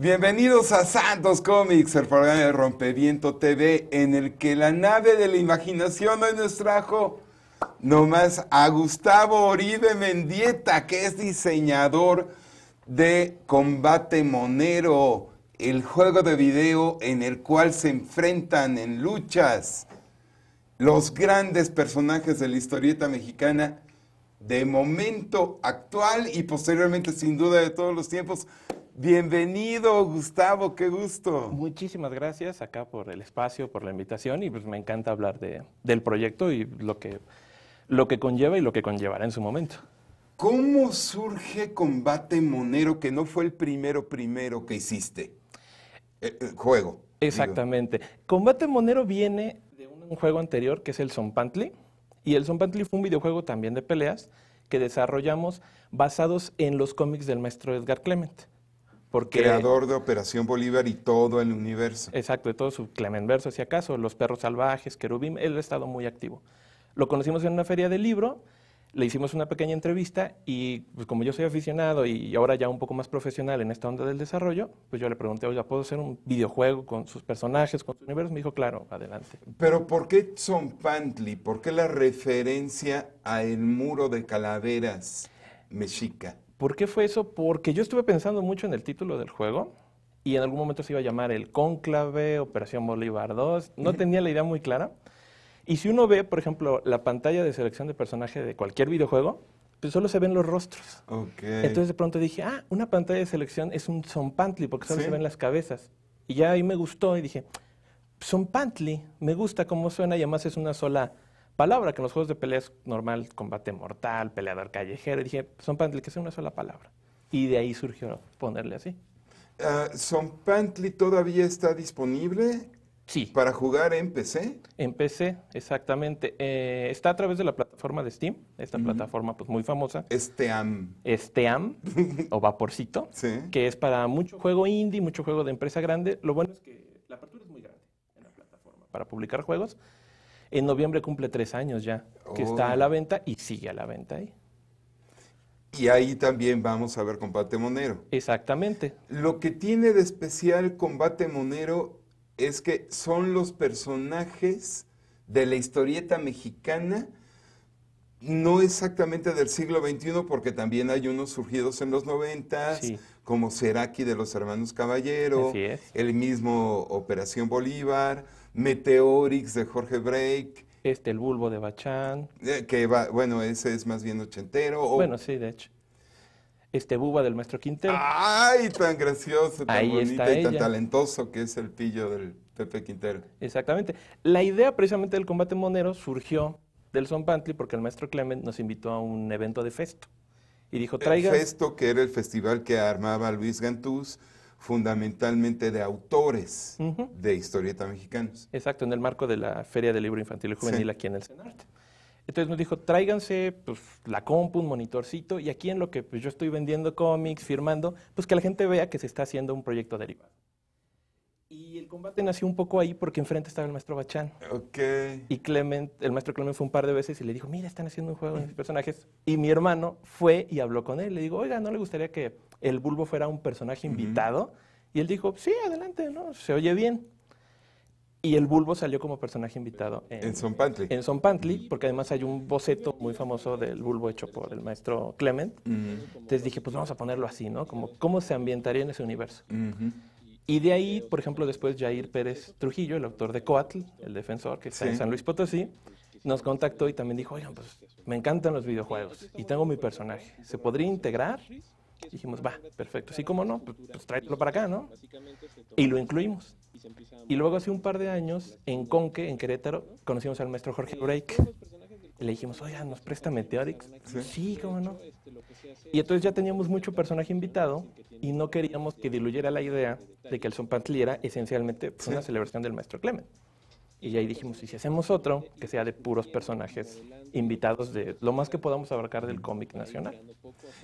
Bienvenidos a Santos Comics, el programa de Rompeviento TV, en el que la nave de la imaginación hoy nos trajo nomás a Gustavo Oribe Mendieta, que es diseñador de Combate Monero, el juego de video en el cual se enfrentan en luchas los grandes personajes de la historieta mexicana de momento actual y posteriormente sin duda de todos los tiempos. Bienvenido, Gustavo, qué gusto. Muchísimas gracias acá por el espacio, por la invitación y pues me encanta hablar del proyecto y lo que, conlleva y lo que conllevará en su momento. ¿Cómo surge Combate Monero, que no fue el primero primero que hiciste? Eh, eh, juego. Exactamente. Combate Monero viene de un juego anterior que es el Zompantli y el Zompantli fue un videojuego también de peleas que desarrollamos basados en los cómics del maestro Edgar Clement. Creador de Operación Bolívar y todo el universo. Exacto, de todo su Clemenverso, si acaso, Los Perros Salvajes, kerubim él ha estado muy activo. Lo conocimos en una feria de libro, le hicimos una pequeña entrevista y pues, como yo soy aficionado y ahora ya un poco más profesional en esta onda del desarrollo, pues yo le pregunté, oye, ¿puedo hacer un videojuego con sus personajes, con su universo? Me dijo, claro, adelante. Pero ¿por qué son Pantli? ¿Por qué la referencia a el muro de calaveras mexica? ¿Por qué fue eso? Porque yo estuve pensando mucho en el título del juego y en algún momento se iba a llamar el Cónclave, Operación Bolívar 2. No tenía la idea muy clara. Y si uno ve, por ejemplo, la pantalla de selección de personaje de cualquier videojuego, pues solo se ven los rostros. Entonces de pronto dije, ah, una pantalla de selección es un zompantli porque solo se ven las cabezas. Y ya ahí me gustó y dije, zompantli, me gusta cómo suena y además es una sola palabra, que en los juegos de peleas normal, combate mortal, peleador callejero. dije, pues, Son Pantley, que sea una sola palabra. Y de ahí surgió ponerle así. Ah, son pantly todavía está disponible? Sí. ¿Para jugar en PC? En PC, exactamente. Eh, está a través de la plataforma de Steam, esta plataforma pues muy famosa. Esteam. Esteam, o Vaporcito, que es para mucho juego indie, mucho juego de empresa grande. Lo bueno es que la apertura es muy grande en la plataforma para publicar juegos. En noviembre cumple tres años ya, que está a la oh. venta y sigue a la venta ahí. Y ahí también vamos a ver combate monero. Exactamente. Lo que tiene de especial combate monero es que son los personajes de la historieta mexicana, no exactamente del siglo XXI, porque también hay unos surgidos en los 90, como Seraki de los Hermanos Caballero, el mismo Operación Bolívar Meteorix de Jorge Break. Este, el bulbo de Bachán. Eh, que va, bueno, ese es más bien ochentero. Bueno, sí, de hecho. Este buba del maestro Quintero. ¡Ay! Tan gracioso, tan bonito y tan talentoso que es el pillo del Pepe Quintero. Exactamente. La idea precisamente del combate monero surgió del Son Pantli porque el maestro Clement nos invitó a un evento de festo. Y dijo, traigan... festo que era el festival que armaba Luis Gantús fundamentalmente de autores de historietas mexicanos. Exacto, en el marco de la Feria del Libro Infantil y Juvenil aquí en el CENART. Entonces nos dijo, tráiganse pues, la compu, un monitorcito, y aquí en lo que pues, yo estoy vendiendo cómics, firmando, pues que la gente vea que se está haciendo un proyecto derivado. Y el combate nació un poco ahí porque enfrente estaba el maestro Bachán. Ok. Y Clement, el maestro Clement fue un par de veces y le dijo, mira, están haciendo un juego de mis personajes. Y mi hermano fue y habló con él. Le digo, oiga, ¿no le gustaría que el Bulbo fuera un personaje invitado. Y él dijo, sí, adelante, ¿no? Se oye bien. Y el Bulbo salió como personaje invitado en, en Son Pantley. En Son porque además hay un boceto muy famoso del Bulbo hecho por el maestro Clement. Entonces dije, pues vamos a ponerlo así, ¿no? Como cómo se ambientaría en ese universo. Y de ahí, por ejemplo, después Jair Pérez Trujillo, el autor de Coatl, el defensor que está en San Luis Potosí, nos contactó y también dijo, oigan, pues me encantan los videojuegos y tengo mi personaje. ¿Se podría integrar? Dijimos, va, perfecto. sí, cómo no, pues, pues, tráetelo para acá, ¿no? Y lo incluimos. Y luego hace un par de años, en Conque, en Querétaro, conocimos al maestro Jorge Break. Le dijimos, oiga, ¿nos presta Meteorix? Sí. cómo no. Y entonces ya teníamos mucho personaje invitado y no queríamos que diluyera la idea de que el Zompantli era esencialmente una celebración del maestro Clement. Y ahí dijimos, y si hacemos otro, que sea de puros personajes invitados de lo más que podamos abarcar del cómic nacional.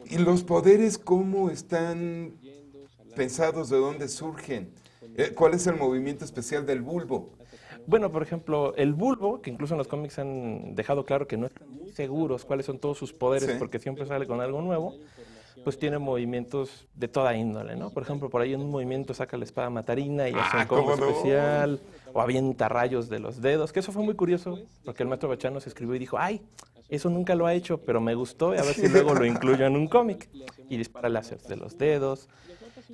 ¿Y los poderes cómo están pensados? ¿De dónde surgen? Eh, ¿Cuál es el movimiento especial del bulbo? Bueno, por ejemplo, el bulbo, que incluso en los cómics han dejado claro que no están seguros cuáles son todos sus poderes, porque siempre sale con algo nuevo pues tiene movimientos de toda índole, ¿no? Por ejemplo, por ahí en un movimiento saca la espada matarina y hace un ah, combo especial, o avienta rayos de los dedos, que eso fue muy curioso, porque el maestro Bachano se escribió y dijo, ay, eso nunca lo ha hecho, pero me gustó, y a ver si luego lo incluyo en un cómic. Y dispara láser de los dedos.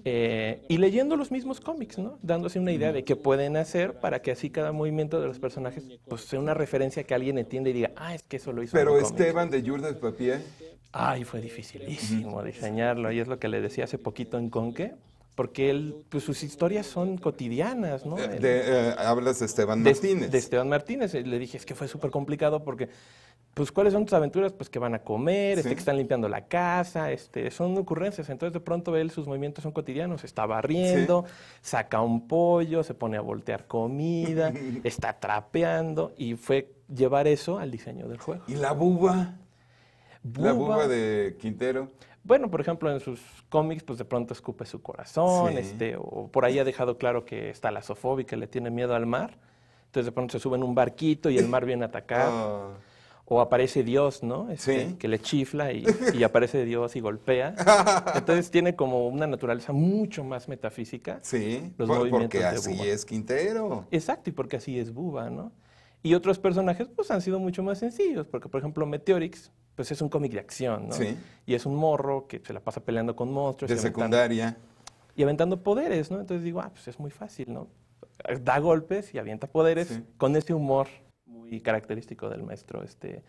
Eh, y leyendo los mismos cómics, ¿no? Dándose una idea de qué pueden hacer para que así cada movimiento de los personajes pues, sea una referencia que alguien entienda y diga, ah, es que eso lo hizo. Pero Esteban de Jourdain Papier Ay, fue dificilísimo diseñarlo. Y es lo que le decía hace poquito en Conque, porque él, pues sus historias son cotidianas, ¿no? Eh, eh, hablas de Esteban Martínez. De, Esteban Martínez. Le dije, es que fue súper complicado porque, pues, ¿cuáles son tus aventuras? Pues que van a comer, este, que están limpiando la casa, este, son ocurrencias. Entonces, de pronto él, sus movimientos son cotidianos. Está barriendo, saca un pollo, se pone a voltear comida, está trapeando. Y fue llevar eso al diseño del juego. ¿Y la buba? La buba de Quintero. Bueno, por ejemplo, en sus cómics, pues de pronto escupe su corazón, este, o por ahí ha dejado claro que está la que le tiene miedo al mar. Entonces de pronto se sube en un barquito y el mar viene a atacar. Ah. O aparece Dios, ¿no? Este, sí. Que le chifla y, aparece Dios y golpea. Entonces tiene como una naturaleza mucho más metafísica. Sí, porque así es Quintero. Exacto, y porque así es Buba, ¿no? Y otros personajes pues han sido mucho más sencillos, porque por ejemplo Meteorix, pues es un cómic de acción, ¿no? Sí. Y es un morro que se la pasa peleando con monstruos. De secundaria. Y aventando poderes, ¿no? Entonces digo, ah, pues es muy fácil, ¿no? Da golpes y avienta poderes con ese humor muy característico del maestro este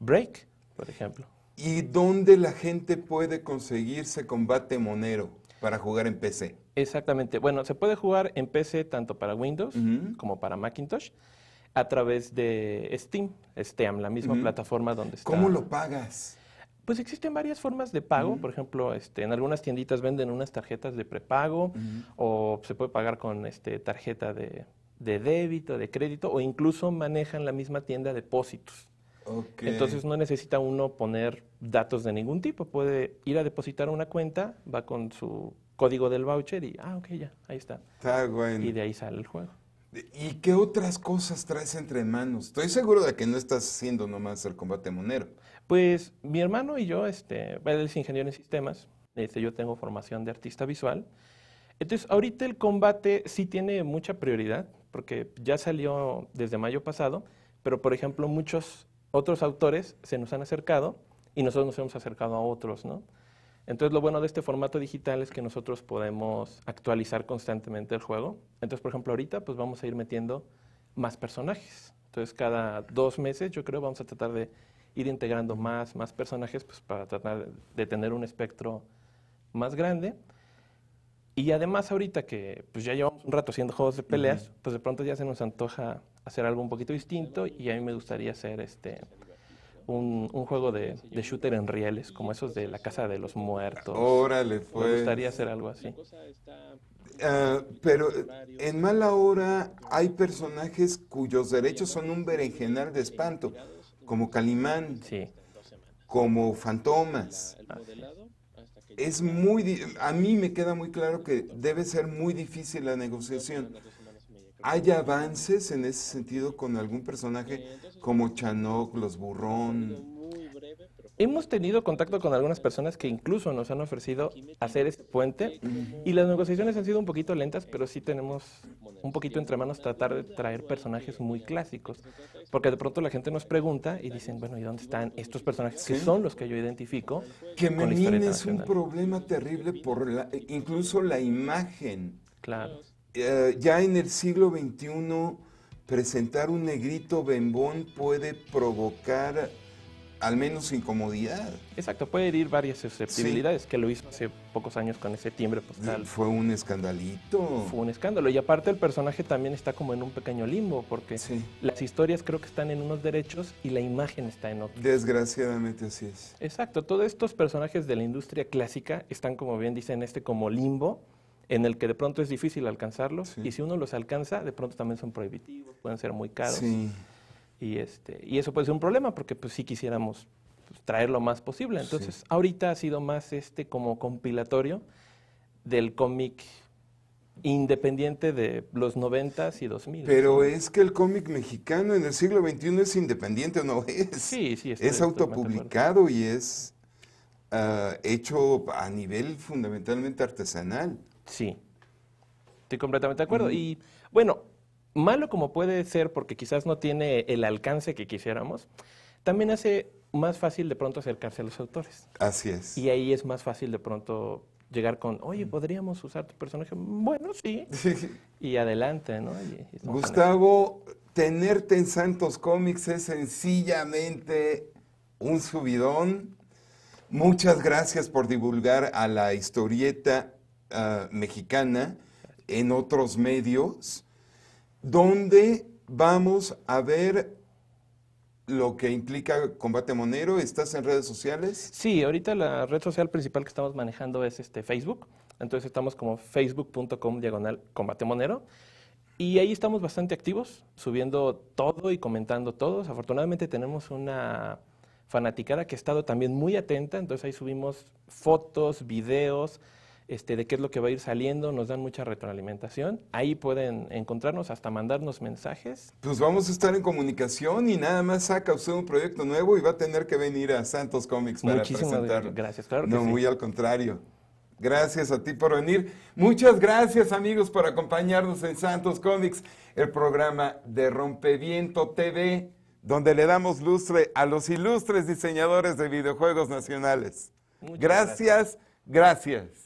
Break, por ejemplo. ¿Y dónde la gente puede conseguirse combate monero para jugar en PC? Exactamente. Bueno, se puede jugar en PC tanto para Windows como para Macintosh a través de Steam, Steam, la misma plataforma donde está. ¿Cómo lo pagas? Pues existen varias formas de pago. Por ejemplo, este, en algunas tienditas venden unas tarjetas de prepago o se puede pagar con este, tarjeta de, débito, de crédito o incluso manejan la misma tienda depósitos. Entonces no necesita uno poner datos de ningún tipo. Puede ir a depositar una cuenta, va con su código del voucher y, ah, ok, ya, ahí está. Está bueno. Y de ahí sale el juego. ¿Y qué otras cosas traes entre manos? Estoy seguro de que no estás haciendo nomás el combate monero. Pues mi hermano y yo, este, él es ingeniero en sistemas, este, yo tengo formación de artista visual. Entonces, ahorita el combate sí tiene mucha prioridad, porque ya salió desde mayo pasado, pero por ejemplo, muchos otros autores se nos han acercado y nosotros nos hemos acercado a otros, ¿no? Entonces lo bueno de este formato digital es que nosotros podemos actualizar constantemente el juego. Entonces, por ejemplo, ahorita pues vamos a ir metiendo más personajes. Entonces, cada dos meses yo creo vamos a tratar de ir integrando más, más personajes pues, para tratar de tener un espectro más grande. Y además ahorita que pues, ya llevamos un rato haciendo juegos de peleas, pues de pronto ya se nos antoja hacer algo un poquito distinto y a mí me gustaría hacer este un, juego de, shooter en rieles, como esos de la casa de los muertos. Órale, pues. Me gustaría hacer algo así. Ah, pero eh, en Mala Hora hay personajes cuyos derechos son un berenjenal de espanto, como Calimán, como Fantomas. Es muy, a mí me queda muy claro que debe ser muy difícil la negociación ¿Hay avances en ese sentido con algún personaje como Chanoc, los Burrón? Hemos tenido contacto con algunas personas que incluso nos han ofrecido hacer este puente y las negociaciones han sido un poquito lentas, pero sí tenemos un poquito entre manos tratar de traer personajes muy clásicos, porque de pronto la gente nos pregunta y dicen, bueno, ¿y dónde están estos personajes que son los que yo identifico? Que Menin es un problema terrible por incluso la imagen. Claro. Eh, ya en el siglo XXI presentar un negrito bembón puede provocar al menos incomodidad. Exacto, puede herir varias susceptibilidades, que lo hizo hace pocos años con ese timbre postal. Fue un escandalito. Fue un escándalo. Y aparte el personaje también está como en un pequeño limbo, porque las historias creo que están en unos derechos y la imagen está en otros. Desgraciadamente así es. Exacto, todos estos personajes de la industria clásica están, como bien dicen, este como limbo en el que de pronto es difícil alcanzarlos y si uno los alcanza, de pronto también son prohibitivos, pueden ser muy caros. Y, este, y eso puede ser un problema porque pues sí quisiéramos pues, traer lo más posible. Entonces, ahorita ha sido más este como compilatorio del cómic independiente de los noventas y 2000. Pero es que el cómic mexicano en el siglo XXI es independiente o no es. Sí, sí, es autopublicado y es ah, hecho a nivel fundamentalmente artesanal. Sí, estoy completamente de acuerdo. Y bueno, malo como puede ser porque quizás no tiene el alcance que quisiéramos, también hace más fácil de pronto acercarse a los autores. Así es. Y ahí es más fácil de pronto llegar con, oye, podríamos usar tu personaje. Bueno, sí. Y adelante, ¿no? Gustavo, tenerte en Santos Comics es sencillamente un subidón. Muchas gracias por divulgar a la historieta Ah, mexicana en otros medios, donde vamos a ver lo que implica combate monero. ¿Estás en redes sociales? Sí, ahorita la red social principal que estamos manejando es este Facebook. Entonces estamos como facebook.com diagonal combate monero. Y ahí estamos bastante activos, subiendo todo y comentando todos. Afortunadamente tenemos una fanaticada que ha estado también muy atenta, entonces ahí subimos fotos, videos, este, de qué es lo que va a ir saliendo, nos dan mucha retroalimentación. Ahí pueden encontrarnos, hasta mandarnos mensajes. Pues vamos a estar en comunicación y nada más saca usted un proyecto nuevo y va a tener que venir a Santos Comics para Muchísimas gracias, claro No, muy al contrario. Gracias a ti por venir. Muchas gracias amigos por acompañarnos en Santos Comics, el programa de Rompeviento TV, donde le damos lustre a los ilustres diseñadores de videojuegos nacionales. gracias. gracias.